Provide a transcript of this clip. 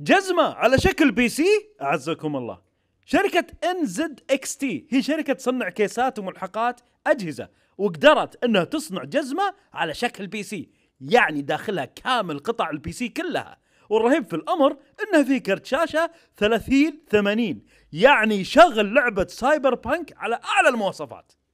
جزمه على شكل بي سي اعزكم الله شركه ان زد اكس تي هي شركه تصنع كيسات وملحقات اجهزه وقدرت انها تصنع جزمه على شكل بي سي يعني داخلها كامل قطع البي سي كلها والرهيب في الامر انها في كرت شاشه 30 80 يعني يشغل لعبه سايبر بانك على اعلى المواصفات